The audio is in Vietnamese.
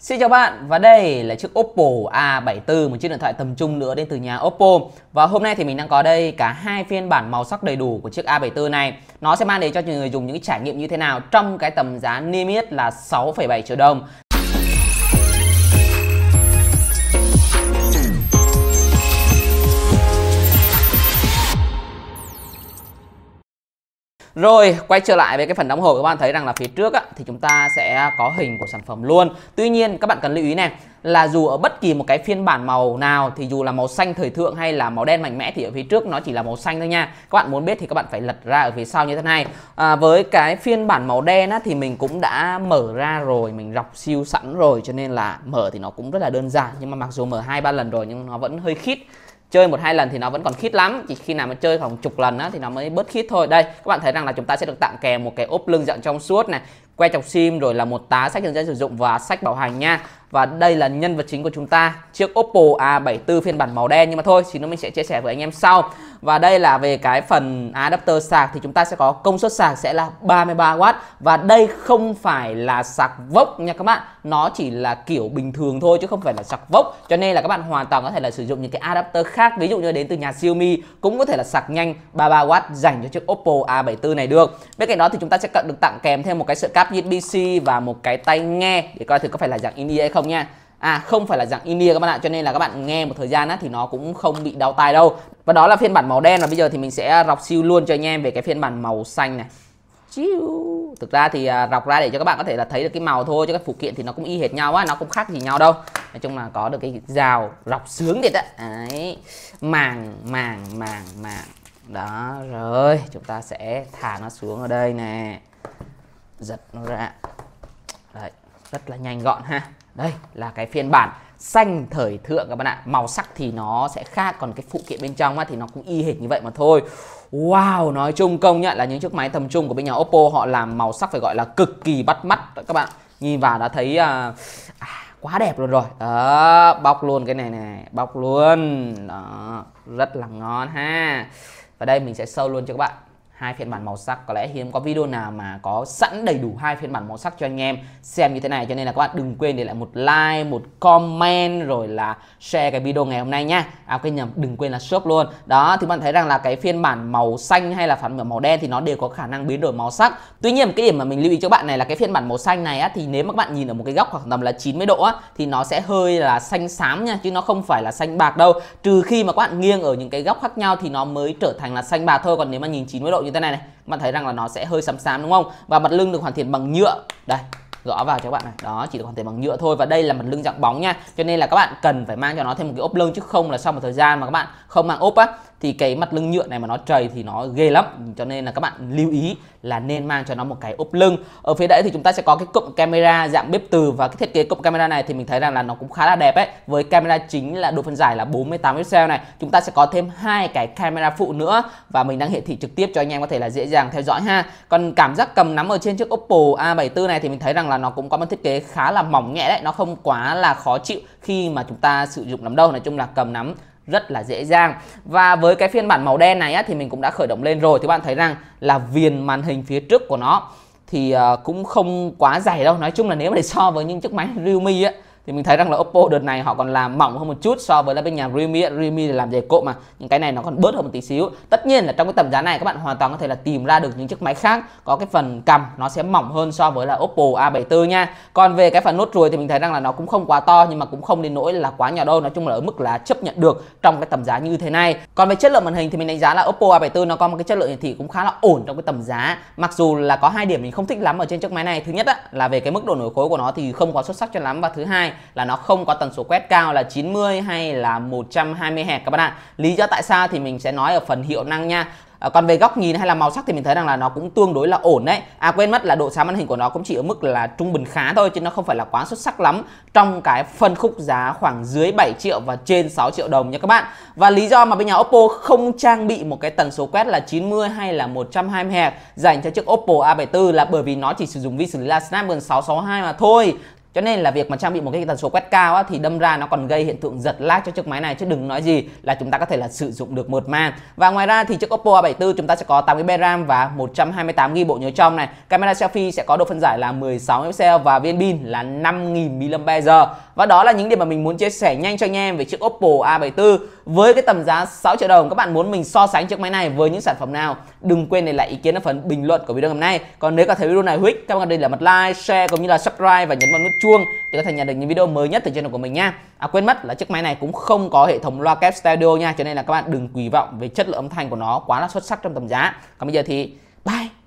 Xin chào bạn và đây là chiếc Oppo A74 một chiếc điện thoại tầm trung nữa đến từ nhà Oppo và hôm nay thì mình đang có đây cả hai phiên bản màu sắc đầy đủ của chiếc A74 này nó sẽ mang đến cho người dùng những trải nghiệm như thế nào trong cái tầm giá niêm yết là 6,7 triệu đồng Rồi quay trở lại với cái phần đóng hộp các bạn thấy rằng là phía trước á, thì chúng ta sẽ có hình của sản phẩm luôn Tuy nhiên các bạn cần lưu ý này là dù ở bất kỳ một cái phiên bản màu nào thì dù là màu xanh thời thượng hay là màu đen mạnh mẽ thì ở phía trước nó chỉ là màu xanh thôi nha Các bạn muốn biết thì các bạn phải lật ra ở phía sau như thế này à, Với cái phiên bản màu đen á, thì mình cũng đã mở ra rồi mình dọc siêu sẵn rồi cho nên là mở thì nó cũng rất là đơn giản Nhưng mà mặc dù mở hai ba lần rồi nhưng nó vẫn hơi khít chơi một hai lần thì nó vẫn còn khít lắm chỉ khi nào mà chơi khoảng chục lần á, thì nó mới bớt khít thôi đây các bạn thấy rằng là chúng ta sẽ được tặng kèm một cái ốp lưng dạng trong suốt này que chọc sim rồi là một tá sách hướng dẫn sử dụng và sách bảo hành nha và đây là nhân vật chính của chúng ta chiếc Oppo A74 phiên bản màu đen nhưng mà thôi thì nó mình sẽ chia sẻ với anh em sau và đây là về cái phần adapter sạc thì chúng ta sẽ có công suất sạc sẽ là 33W và đây không phải là sạc vốc nha các bạn nó chỉ là kiểu bình thường thôi chứ không phải là sạc vốc cho nên là các bạn hoàn toàn có thể là sử dụng những cái adapter khác ví dụ như đến từ nhà Xiaomi cũng có thể là sạc nhanh 33W dành cho chiếc Oppo A74 này được bên cạnh đó thì chúng ta sẽ được tặng kèm thêm một cái sợi cáp USB-C và một cái tay nghe để coi thử có phải là dạng in-ear hay không không nha À không phải là dạng in ear các bạn ạ Cho nên là các bạn nghe một thời gian á, thì nó cũng không bị đau tai đâu Và đó là phiên bản màu đen Và bây giờ thì mình sẽ rọc siêu luôn cho anh em về cái phiên bản màu xanh này Chiu. Thực ra thì à, rọc ra để cho các bạn có thể là thấy được cái màu thôi Chứ các phụ kiện thì nó cũng y hệt nhau á Nó cũng khác gì nhau đâu Nói chung là có được cái rào rọc sướng thiệt á Đấy Màng, màng, màng, màng Đó rồi Chúng ta sẽ thả nó xuống ở đây nè Giật nó ra Đấy Rất là nhanh gọn ha đây là cái phiên bản xanh thời thượng các bạn ạ màu sắc thì nó sẽ khác còn cái phụ kiện bên trong á, thì nó cũng y hệt như vậy mà thôi Wow nói chung công nhận là những chiếc máy tầm trung của bên nhà Oppo họ làm màu sắc phải gọi là cực kỳ bắt mắt các bạn nhìn vào đã thấy à, à, quá đẹp luôn rồi đó bóc luôn cái này này bóc luôn đó rất là ngon ha và đây mình sẽ sâu luôn cho các bạn hai phiên bản màu sắc có lẽ hiếm có video nào mà có sẵn đầy đủ hai phiên bản màu sắc cho anh em xem như thế này cho nên là các bạn đừng quên để lại một like một comment rồi là share cái video ngày hôm nay nhá à quên nhầm đừng quên là shop luôn đó thì bạn thấy rằng là cái phiên bản màu xanh hay là phản bản màu đen thì nó đều có khả năng biến đổi màu sắc tuy nhiên cái điểm mà mình lưu ý cho bạn này là cái phiên bản màu xanh này á, thì nếu mà các bạn nhìn ở một cái góc khoảng tầm là 90 độ á, thì nó sẽ hơi là xanh xám nha chứ nó không phải là xanh bạc đâu trừ khi mà các bạn nghiêng ở những cái góc khác nhau thì nó mới trở thành là xanh bạc thôi còn nếu mà nhìn 90 độ như thế này này bạn thấy rằng là nó sẽ hơi xám xám đúng không và mặt lưng được hoàn thiện bằng nhựa đây gõ vào cho các bạn này đó chỉ được hoàn thiện bằng nhựa thôi và đây là mặt lưng dạng bóng nha cho nên là các bạn cần phải mang cho nó thêm một cái ốp lưng chứ không là sau một thời gian mà các bạn không mang ốp á thì cái mặt lưng nhựa này mà nó trầy thì nó ghê lắm cho nên là các bạn lưu ý là nên mang cho nó một cái ốp lưng ở phía đấy thì chúng ta sẽ có cái cụm camera dạng bếp từ và cái thiết kế cụm camera này thì mình thấy rằng là nó cũng khá là đẹp ấy với camera chính là độ phân giải là 48 pixel này chúng ta sẽ có thêm hai cái camera phụ nữa và mình đang hiển thị trực tiếp cho anh em có thể là dễ dàng theo dõi ha còn cảm giác cầm nắm ở trên chiếc Oppo A74 này thì mình thấy rằng là nó cũng có một thiết kế khá là mỏng nhẹ đấy nó không quá là khó chịu khi mà chúng ta sử dụng nắm đâu nói chung là cầm nắm rất là dễ dàng và với cái phiên bản màu đen này á, thì mình cũng đã khởi động lên rồi thì bạn thấy rằng là viền màn hình phía trước của nó thì ờ, cũng không quá dày đâu nói chung là nếu mà để so với những chiếc máy Realme á thì mình thấy rằng là Oppo đợt này họ còn làm mỏng hơn một chút so với là bên nhà Realme Realme là làm dày cộm mà những cái này nó còn bớt hơn một tí xíu tất nhiên là trong cái tầm giá này các bạn hoàn toàn có thể là tìm ra được những chiếc máy khác có cái phần cầm nó sẽ mỏng hơn so với là Oppo A74 nha còn về cái phần nốt ruồi thì mình thấy rằng là nó cũng không quá to nhưng mà cũng không đến nỗi là quá nhỏ đâu nói chung là ở mức là chấp nhận được trong cái tầm giá như thế này còn về chất lượng màn hình thì mình đánh giá là Oppo A74 nó có một cái chất lượng hiển thị cũng khá là ổn trong cái tầm giá mặc dù là có hai điểm mình không thích lắm ở trên chiếc máy này thứ nhất á, là về cái mức độ nổi khối của nó thì không quá xuất sắc cho lắm và thứ hai là nó không có tần số quét cao là 90 hay là 120 Hz các bạn ạ. Lý do tại sao thì mình sẽ nói ở phần hiệu năng nha. À, còn về góc nhìn hay là màu sắc thì mình thấy rằng là nó cũng tương đối là ổn đấy. À quên mất là độ sáng màn hình của nó cũng chỉ ở mức là trung bình khá thôi chứ nó không phải là quá xuất sắc lắm trong cái phân khúc giá khoảng dưới 7 triệu và trên 6 triệu đồng nha các bạn. Và lý do mà bên nhà Oppo không trang bị một cái tần số quét là 90 hay là 120 Hz dành cho chiếc Oppo A74 là bởi vì nó chỉ sử dụng vi xử lý là Snapdragon 662 mà thôi cho nên là việc mà trang bị một cái tần số quét cao á, thì đâm ra nó còn gây hiện tượng giật lag cho chiếc máy này chứ đừng nói gì là chúng ta có thể là sử dụng được một màn và ngoài ra thì chiếc Oppo A74 chúng ta sẽ có 8 GB RAM và 128 GB bộ nhớ trong này camera selfie sẽ có độ phân giải là 16 MP và viên pin là 5000 mAh và đó là những điểm mà mình muốn chia sẻ nhanh cho anh em về chiếc Oppo A74 với cái tầm giá 6 triệu đồng các bạn muốn mình so sánh chiếc máy này với những sản phẩm nào đừng quên để lại ý kiến ở phần bình luận của video ngày hôm nay còn nếu các thấy video này hữu ích các bạn đừng để lại mặt like share cũng như là subscribe và nhấn vào nút chuông thì có thể nhận được những video mới nhất từ channel của mình nha à quên mất là chiếc máy này cũng không có hệ thống loa kép stereo nha cho nên là các bạn đừng kỳ vọng về chất lượng âm thanh của nó quá là xuất sắc trong tầm giá còn bây giờ thì bye